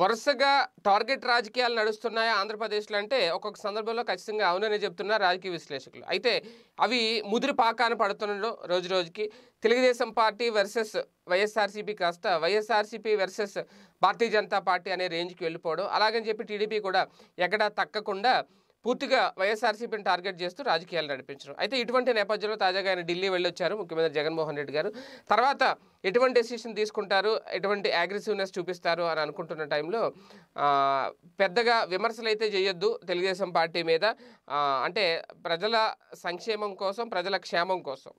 వరుసగా టార్గెట్ రాజకీయాలు నడుస్తున్నాయా ఆంధ్రప్రదేశ్లో అంటే ఒక్కొక్క సందర్భంలో ఖచ్చితంగా అవుననే చెప్తున్నారు రాజకీయ విశ్లేషకులు అయితే అవి ముదిరి పాకాన పడుతుండడం రోజు రోజుకి తెలుగుదేశం పార్టీ వర్సెస్ వైఎస్ఆర్సీపీ కాస్త YSRCP versus Bharatiya Janata party అనే రేంజ్కి వెళ్ళిపోవడం అలాగని చెప్పి టీడీపీ కూడా ఎక్కడా తక్కకుండా పూర్తిగా వైఎస్ఆర్సీపీని టార్గెట్ చేస్తూ రాజకీయాలు నడిపించడం అయితే ఇటువంటి నేపథ్యంలో తాజాగా ఆయన ఢిల్లీ వెళ్ళొచ్చారు ముఖ్యమంత్రి జగన్మోహన్ రెడ్డి గారు తర్వాత ఎటువంటి డెసిషన్ తీసుకుంటారు ఎటువంటి అగ్రెసివ్నెస్ చూపిస్తారు అని అనుకుంటున్న టైంలో పెద్దగా విమర్శలు అయితే చేయొద్దు తెలుగుదేశం పార్టీ మీద అంటే ప్రజల సంక్షేమం కోసం ప్రజల క్షేమం కోసం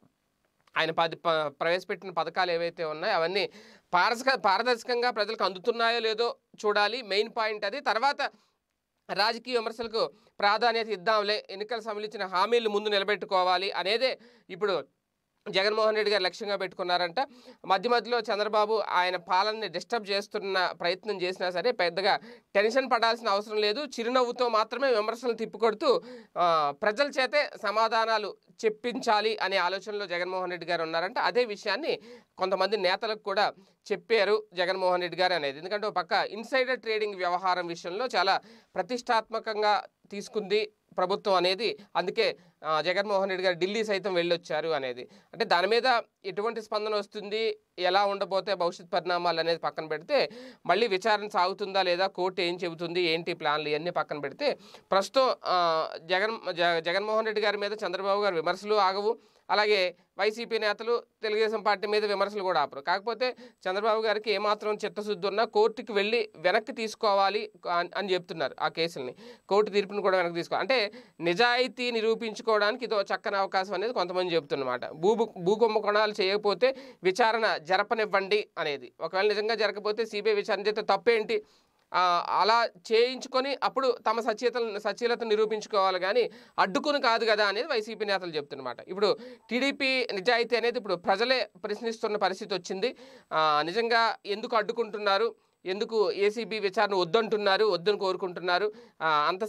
ఆయన పది ప్రవేశపెట్టిన పథకాలు ఏవైతే ఉన్నాయో అవన్నీ పారస పారదర్శకంగా ప్రజలకు అందుతున్నాయో లేదో చూడాలి మెయిన్ పాయింట్ అది తర్వాత రాజకీయ విమర్శలకు ప్రాధాన్యత ఇద్దాంలే ఎన్నికల సంబంధించిన హామీలు ముందు నిలబెట్టుకోవాలి అనేదే ఇప్పుడు జగన్మోహన్ రెడ్డి గారు లక్ష్యంగా పెట్టుకున్నారంట మధ్య మధ్యలో చంద్రబాబు ఆయన పాలనని డిస్టర్బ్ చేస్తున్న ప్రయత్నం చేసినా సరే పెద్దగా టెన్షన్ పడాల్సిన అవసరం లేదు చిరునవ్వుతో మాత్రమే విమర్శలు తిప్పికొడుతూ ప్రజల చేతే సమాధానాలు చెప్పించాలి అనే ఆలోచనలో జగన్మోహన్ రెడ్డి గారు ఉన్నారంట అదే విషయాన్ని కొంతమంది నేతలకు కూడా చెప్పారు జగన్మోహన్ రెడ్డి గారు అనేది ఎందుకంటే ఒక పక్క ఇన్సైడర్ ట్రేడింగ్ వ్యవహారం విషయంలో చాలా ప్రతిష్టాత్మకంగా తీసుకుంది ప్రభుత్వం అనేది అందుకే జగన్మోహన్ రెడ్డి గారు ఢిల్లీ సైతం వెళ్ళొచ్చారు అనేది అంటే దాని మీద ఎటువంటి స్పందన వస్తుంది ఎలా ఉండబోతే భవిష్యత్ పరిణామాలు అనేది పక్కన పెడితే మళ్ళీ విచారణ సాగుతుందా లేదా కోర్టు ఏం చెబుతుంది ఏంటి ప్లాన్లు ఇవన్నీ పక్కన పెడితే ప్రస్తుతం జగన్ జగన్మోహన్ రెడ్డి గారి మీద చంద్రబాబు గారు విమర్శలు ఆగవు అలాగే వైసీపీ నేతలు తెలుగుదేశం పార్టీ మీద విమర్శలు కూడా ఆపరు కాకపోతే చంద్రబాబు గారికి ఏమాత్రం చిత్తశుద్ధి ఉన్నా కోర్టుకి వెళ్ళి వెనక్కి తీసుకోవాలి అని చెప్తున్నారు ఆ కేసుల్ని కోర్టు తీర్పుని కూడా వెనక్కి తీసుకోవాలి అంటే నిజాయితీ నిరూపించుకోవడానికి ఇదో చక్కని అవకాశం అనేది కొంతమంది చెబుతున్నమాట భూ భూకుంభకోణాలు చేయకపోతే విచారణ జరపనివ్వండి అనేది ఒకవేళ నిజంగా జరగకపోతే సిబిఐ విచారణ చేస్తే తప్పేంటి అలా చేయించుకొని అప్పుడు తమ సచేత సచీలత నిరూపించుకోవాలి కానీ అడ్డుకుని కాదు కదా అనేది వైసీపీ నేతలు చెప్తున్నమాట ఇప్పుడు టీడీపీ నిజాయితీ అనేది ఇప్పుడు ప్రజలే ప్రశ్నిస్తున్న పరిస్థితి వచ్చింది నిజంగా ఎందుకు అడ్డుకుంటున్నారు ఎందుకు ఏసీబీ విచారణ వద్దంటున్నారు వద్దని కోరుకుంటున్నారు అంత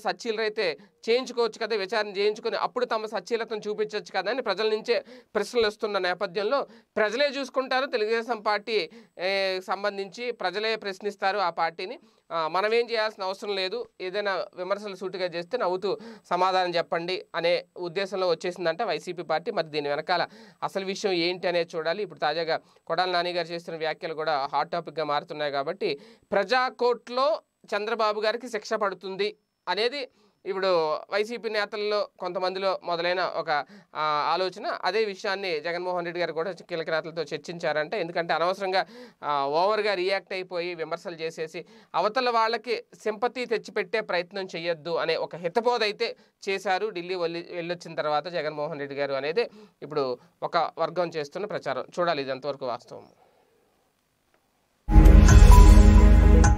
అయితే చేయించుకోవచ్చు కదా విచారణ చేయించుకొని అప్పుడు తమ సచీలతను చూపించవచ్చు కదా అని ప్రజల నుంచే ప్రశ్నలు వస్తున్న నేపథ్యంలో ప్రజలే చూసుకుంటారు తెలుగుదేశం పార్టీ సంబంధించి ప్రజలే ప్రశ్నిస్తారు ఆ పార్టీని మనం ఏం చేయాల్సిన అవసరం లేదు ఏదైనా విమర్శలు సూటిగా చేస్తే నవ్వుతూ సమాధానం చెప్పండి అనే ఉద్దేశంలో వచ్చేసిందంటే వైసీపీ పార్టీ మరి దీని వెనకాల అసలు విషయం ఏంటి అనేది చూడాలి ఇప్పుడు తాజాగా కొడాల నాని గారు చేస్తున్న వ్యాఖ్యలు కూడా హాట్ టాపిక్గా మారుతున్నాయి కాబట్టి ప్రజాకోర్టులో చంద్రబాబు గారికి శిక్ష పడుతుంది అనేది ఇప్పుడు వైసీపీ నేతల్లో కొంతమందిలో మొదలైన ఒక ఆలోచన అదే విషయాన్ని జగన్మోహన్ రెడ్డి గారు కూడా కీలక నేతలతో చర్చించారంటే ఎందుకంటే అనవసరంగా ఓవర్గా రియాక్ట్ అయిపోయి విమర్శలు చేసేసి అవతల వాళ్ళకి సింపతి తెచ్చిపెట్టే ప్రయత్నం చేయొద్దు అనే ఒక హితబోధ అయితే చేశారు ఢిల్లీ వెళ్ళొచ్చిన తర్వాత జగన్మోహన్ రెడ్డి గారు అనేది ఇప్పుడు ఒక వర్గం చేస్తున్న ప్రచారం చూడాలి ఇది ఎంతవరకు వాస్తవం